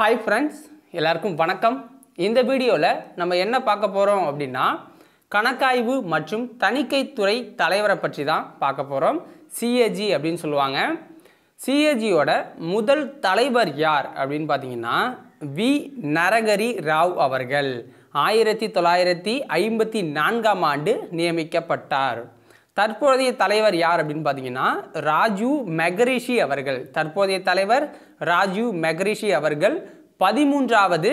hi friends எல்லாருக்கும் வணக்கம் இந்த வீடியோவில் நம்ம என்ன பார்க்க போகிறோம் அப்படின்னா கணக்காய்வு மற்றும் தணிக்கைத்துறை தலைவரை பற்றி தான் பார்க்க போகிறோம் சிஏஜி அப்படின்னு சொல்லுவாங்க சிஏஜியோட முதல் தலைவர் யார் அப்படின்னு பார்த்தீங்கன்னா வி நரகரி ராவ் அவர்கள் ஆயிரத்தி தொள்ளாயிரத்தி ஐம்பத்தி நான்காம் ஆண்டு நியமிக்கப்பட்டார் தற்போதைய தலைவர் யார் அப்படின்னு பார்த்தீங்கன்னா ராஜு மெகரிஷி அவர்கள் தற்போதைய தலைவர் ராஜு மெகரிஷி அவர்கள் பதிமூன்றாவது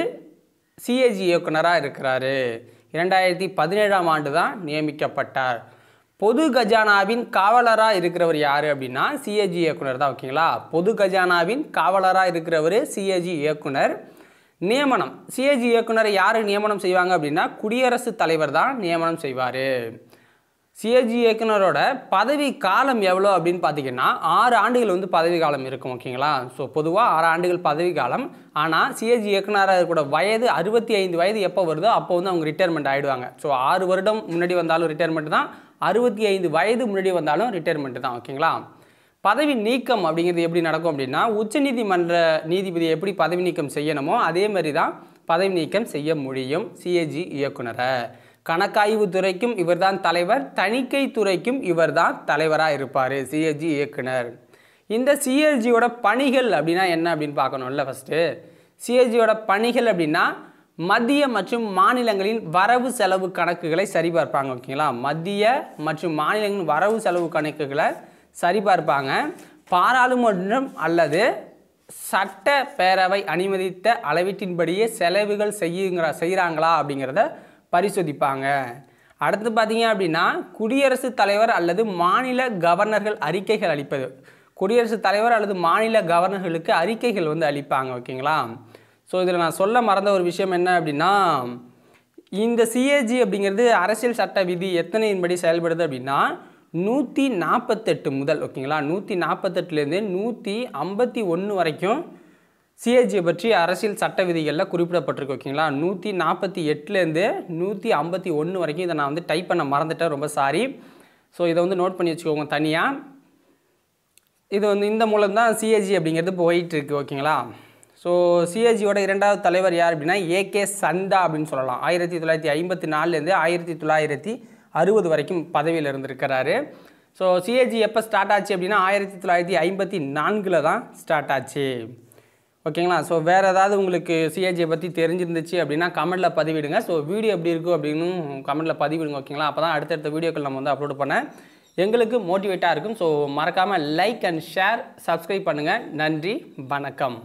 சிஏஜி இயக்குனராக இருக்கிறாரு இரண்டாயிரத்தி பதினேழாம் ஆண்டு தான் நியமிக்கப்பட்டார் பொது கஜானாவின் காவலராக இருக்கிறவர் யார் அப்படின்னா சிஏஜி இயக்குனர் தான் ஓகேங்களா பொது கஜானாவின் காவலராக இருக்கிறவர் சிஏஜி இயக்குனர் நியமனம் சிஏஜி இயக்குனரை யார் நியமனம் செய்வாங்க அப்படின்னா குடியரசுத் தலைவர் தான் நியமனம் செய்வார் சிஏஜி இயக்குனரோட பதவி காலம் எவ்வளோ அப்படின்னு பார்த்தீங்கன்னா ஆறு ஆண்டுகள் வந்து பதவி காலம் இருக்கும் ஓகேங்களா ஸோ பொதுவாக ஆறு ஆண்டுகள் பதவி காலம் ஆனால் சிஏஜி இயக்குனராக இருக்கூட வயது அறுபத்தி ஐந்து வயது எப்போ வருதோ அப்போ வந்து அவங்க ரிட்டையர்மெண்ட் ஆகிடுவாங்க ஸோ ஆறு வருடம் முன்னாடி வந்தாலும் ரிட்டையர்மெண்ட் தான் அறுபத்தி ஐந்து வயது முன்னாடி வந்தாலும் ரிட்டையர்மெண்ட் தான் ஓகேங்களா பதவி நீக்கம் அப்படிங்கிறது எப்படி நடக்கும் அப்படின்னா உச்சநீதிமன்ற நீதிபதி எப்படி பதவி நீக்கம் செய்யணுமோ அதே மாதிரி தான் பதவி நீக்கம் செய்ய முடியும் சிஏஜி இயக்குனரை கணக்காய்வு துறைக்கும் இவர்தான் தலைவர் தணிக்கை துறைக்கும் இவர்தான் தலைவராக இருப்பார் சிஎல்ஜி இயக்குனர் இந்த சிஎல்ஜியோட பணிகள் அப்படின்னா என்ன அப்படின்னு பார்க்கணும்ல ஃபஸ்ட்டு சிஎல்ஜியோட பணிகள் அப்படின்னா மத்திய மற்றும் மாநிலங்களின் வரவு செலவு கணக்குகளை சரிபார்ப்பாங்க ஓகேங்களா மத்திய மற்றும் மாநிலங்களின் வரவு செலவு கணக்குகளை சரிபார்ப்பாங்க பாராளுமன்றம் அல்லது சட்ட பேரவை அனுமதித்த அளவீட்டின்படியே செலவுகள் செய்யுங்கிற செய்கிறாங்களா அப்படிங்கிறத பரிசோதிப்பாங்க அடுத்து பார்த்தீங்க அப்படின்னா குடியரசுத் தலைவர் அல்லது மாநில கவர்னர்கள் அறிக்கைகள் அளிப்பது குடியரசுத் தலைவர் அல்லது மாநில கவர்னர்களுக்கு அறிக்கைகள் வந்து அளிப்பாங்க ஓகேங்களா ஸோ இதில் நான் சொல்ல மறந்த ஒரு விஷயம் என்ன அப்படின்னா இந்த சிஏஜி அப்படிங்கிறது அரசியல் சட்ட விதி எத்தனையின்படி செயல்படுது அப்படின்னா நூற்றி நாற்பத்தெட்டு முதல் ஓகேங்களா நூற்றி நாற்பத்தெட்டுலேருந்து நூற்றி ஐம்பத்தி ஒன்று வரைக்கும் சிஏஜியை பற்றி அரசியல் சட்ட விதிகளில் குறிப்பிடப்பட்டிருக்கு ஓகேங்களா நூற்றி நாற்பத்தி எட்டுலேருந்து நூற்றி ஐம்பத்தி ஒன்று வரைக்கும் இதை நான் வந்து டைப் பண்ண மறந்துட்டேன் ரொம்ப சாரி ஸோ இதை வந்து நோட் பண்ணி வச்சுக்கோங்க தனியாக இது வந்து இந்த மூலம் தான் சிஏஜி அப்படிங்கிறது போயிட்டுருக்கு ஓகேங்களா ஸோ சிஏஜியோட இரண்டாவது தலைவர் யார் அப்படின்னா ஏகே சந்தா அப்படின்னு சொல்லலாம் ஆயிரத்தி தொள்ளாயிரத்தி ஐம்பத்தி நாலுலேருந்து ஆயிரத்தி தொள்ளாயிரத்தி அறுபது வரைக்கும் பதவியில் இருந்திருக்கிறாரு ஸோ சிஏஜி எப்போ ஸ்டார்ட் ஆச்சு அப்படின்னா ஆயிரத்தி தொள்ளாயிரத்தி ஐம்பத்தி நான்கில் தான் ஸ்டார்ட் ஆச்சு ஓகேங்களா ஸோ வேறு ஏதாவது உங்களுக்கு சிஏஜியை பற்றி தெரிஞ்சிருந்துச்சு அப்படின்னா கமெண்ட்டில் பதிவிடுங்க ஸோ வீடியோ எப்படி இருக்கும் அப்படின்னு கமெண்ட்டில் பதிவிடுங்க ஓகேங்களா அப்போ தான் அடுத்தடுத்த வீடியோக்கள் நம்ம வந்து அப்லோட் பண்ணேன் எங்களுக்கு மோட்டிவேட்டாக இருக்கும் ஸோ மறக்காமல் லைக் அண்ட் ஷேர் சப்ஸ்கிரைப் பண்ணுங்கள் நன்றி வணக்கம்